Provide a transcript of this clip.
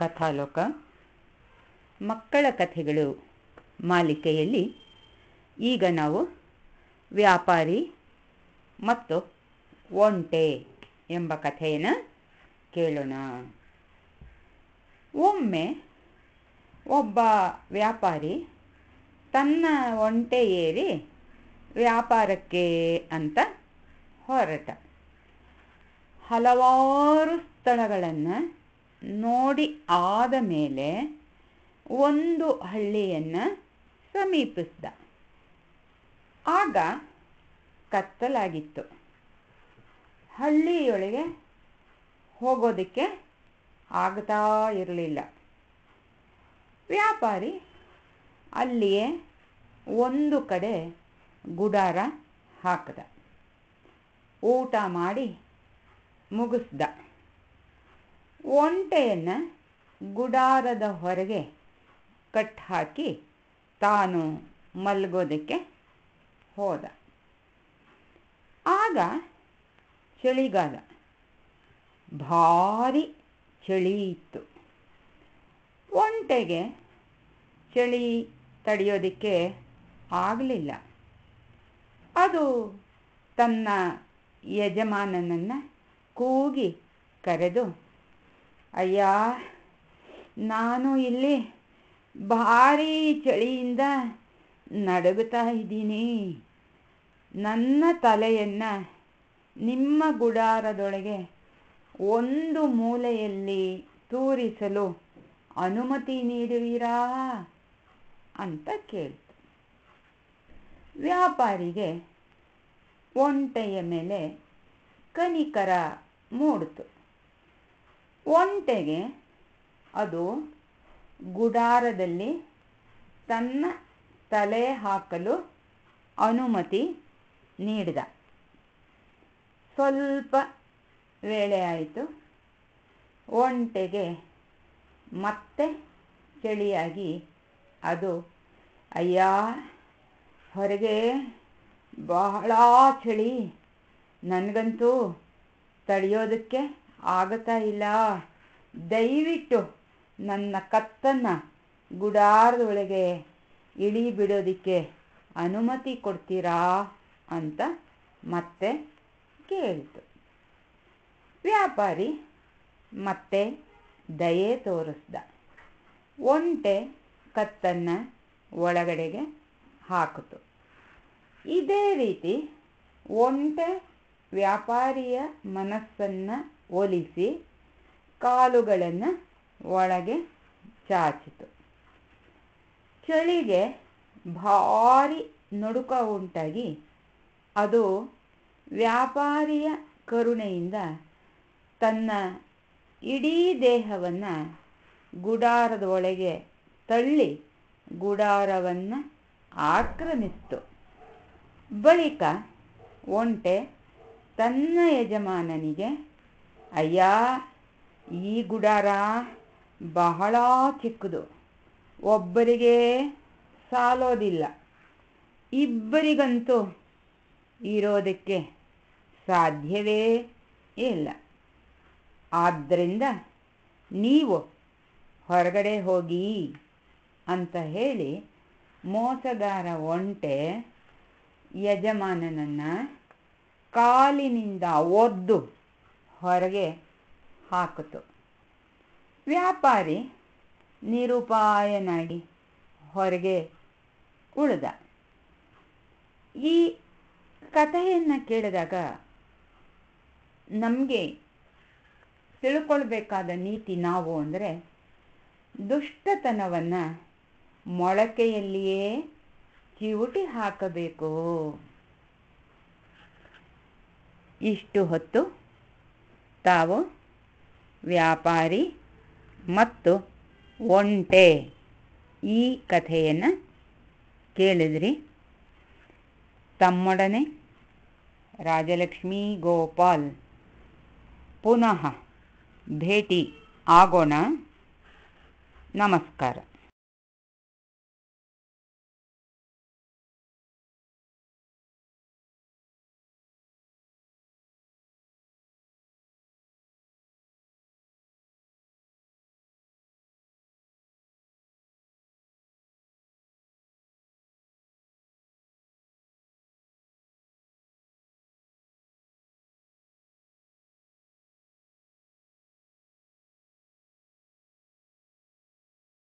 ಕಥಾಲೋಕ ಮಕ್ಕಳ ಕಥೆಗಳು ಮಾಲಿಕೆಯಲ್ಲಿ ಈಗ ನಾವು ವ್ಯಾಪಾರಿ ಮತ್ತು ಒಂಟೆ ಎಂಬ ಕಥೆಯನ್ನು ಕೇಳೋಣ ಒಮ್ಮೆ ಒಬ್ಬ ವ್ಯಾಪಾರಿ ತನ್ನ ಒಂಟೆ ಏರಿ ವ್ಯಾಪಾರಕ್ಕೆ ಅಂತ ಹೊರಟ ಹಲವಾರು ಸ್ಥಳಗಳನ್ನು ನೋಡಿ ಆದ ಮೇಲೆ ಒಂದು ಹಳ್ಳಿಯನ್ನು ಸಮೀಪಿಸಿದ ಆಗ ಕತ್ತಲಾಗಿತ್ತು ಹಳ್ಳಿಯೊಳಗೆ ಹೋಗೋದಕ್ಕೆ ಆಗ್ತಾ ಇರಲಿಲ್ಲ ವ್ಯಾಪಾರಿ ಅಲ್ಲಿಯೇ ಒಂದು ಕಡೆ ಗುಡಾರ ಹಾಕಿದ ಊಟ ಮಾಡಿ ಮುಗಿಸ್ದ ಒಂಟೆಯನ್ನು ಗುಡಾರದ ಹೊರಗೆ ಕಟ್ ಹಾಕಿ ತಾನು ಮಲಗೋದಕ್ಕೆ ಹೋದ ಆಗ ಚಳಿಗಾಲ ಭಾರಿ ಚಳಿ ಇತ್ತು ಒಂಟೆಗೆ ಚಳಿ ತಡೆಯೋದಕ್ಕೆ ಆಗಲಿಲ್ಲ ಅದು ತನ್ನ ಯಜಮಾನನನ್ನು ಕೂಗಿ ಕರೆದು ಅಯ್ಯ ನಾನು ಇಲ್ಲಿ ಭಾರಿ ಚಳಿಯಿಂದ ನಡುಗುತ್ತಾ ಇದ್ದೀನಿ ನನ್ನ ತಲೆಯನ್ನು ನಿಮ್ಮ ಗುಡಾರದೊಳಗೆ ಒಂದು ಮೂಲೆಯಲ್ಲಿ ತೂರಿಸಲು ಅನುಮತಿ ನೀಡುವಿರಾ ಅಂತ ಕೇಳ್ತು ವ್ಯಾಪಾರಿಗೆ ಒಂಟೆಯ ಮೇಲೆ ಕನಿಕರ ಮೂಡಿತು ಒಂಟೆಗೆ ಅದು ಗುಡಾರದಲ್ಲಿ ತನ್ನ ತಲೆ ಹಾಕಲು ಅನುಮತಿ ನೀಡಿದ ಸ್ವಲ್ಪ ವೇಳೆ ಆಯಿತು ಒಂಟೆಗೆ ಮತ್ತೆ ಚಳಿಯಾಗಿ ಅದು ಅಯ್ಯ ಹೊರಗೆ ಬಹಳ ಚಳಿ ನನಗಂತೂ ತಳಿಯೋದಕ್ಕೆ ಆಗುತ್ತಾ ಇಲ್ಲ ದಯವಿಟ್ಟು ನನ್ನ ಕತ್ತನ್ನ ಗುಡಾರದೊಳಗೆ ಇಳಿಬಿಡೋದಕ್ಕೆ ಅನುಮತಿ ಕೊಡ್ತೀರಾ ಅಂತ ಮತ್ತೆ ಕೇಳಿತು ವ್ಯಾಪಾರಿ ಮತ್ತೆ ದಯೆ ತೋರಿಸ್ದ ಒಂಟೆ ಕತ್ತನ್ನ ಒಳಗಡೆಗೆ ಹಾಕಿತು ಇದೇ ರೀತಿ ಒಂಟೆ ವ್ಯಾಪಾರಿಯ ಮನಸ್ಸನ್ನು ಒಲಿಸಿ ಕಾಲುಗಳನ್ನು ಒಳಗೆ ಚಾಚಿತು ಚಳಿಗೆ ಭಾರಿ ನಡುಕ ಉಂಟಾಗಿ ಅದು ವ್ಯಾಪಾರಿಯ ಕರುಣೆಯಿಂದ ತನ್ನ ಇಡೀ ದೇಹವನ್ನು ಗುಡಾರದ ಒಳಗೆ ತಳ್ಳಿ ಗುಡಾರವನ್ನು ಆಕ್ರಮಿಸಿತು ಬಳಿಕ ಒಂಟೆ ತನ್ನ ಯಜಮಾನನಿಗೆ ಅಯ್ಯ ಈ ಗುಡಾರ ಬಹಳ ಚಿಕ್ಕದು ಒಬ್ಬರಿಗೆ ಸಾಲೋದಿಲ್ಲ ಇಬ್ಬರಿಗಂತೂ ಇರೋದಕ್ಕೆ ಸಾಧ್ಯವೇ ಇಲ್ಲ ಆದ್ದರಿಂದ ನೀವು ಹೊರಗಡೆ ಹೋಗಿ ಅಂತ ಹೇಳಿ ಮೋಸಗಾರ ಒಂಟೆ ಯಜಮಾನನನ್ನು ಕಾಲಿನಿಂದ ಒದ್ದು ಹೊರಗೆ ಹಾಕಿತು ವ್ಯಾಪಾರಿ ನಿರುಪಾಯನಾಗಿ ಹೊರಗೆ ಉಳಿದ ಈ ಕಥೆಯನ್ನು ಕೇಳಿದಾಗ ನಮಗೆ ತಿಳ್ಕೊಳ್ಬೇಕಾದ ನೀತಿ ನಾವು ಅಂದರೆ ದುಷ್ಟತನವನ್ನು ಮೊಳಕೆಯಲ್ಲಿಯೇ ಚಿವುಟಿ ಹಾಕಬೇಕು ಇಷ್ಟು ಹೊತ್ತು ತಾವು ವ್ಯಾಪಾರಿ ಮತ್ತು ಒಂಟೆ ಈ ಕಥೆಯನ್ನು ಕೇಳಿದ್ರಿ ತಮ್ಮೊಡನೆ ರಾಜಲಕ್ಷ್ಮೀ ಗೋಪಾಲ್ ಪುನಃ ಭೇಟಿ ಆಗೋಣ ನಮಸ್ಕಾರ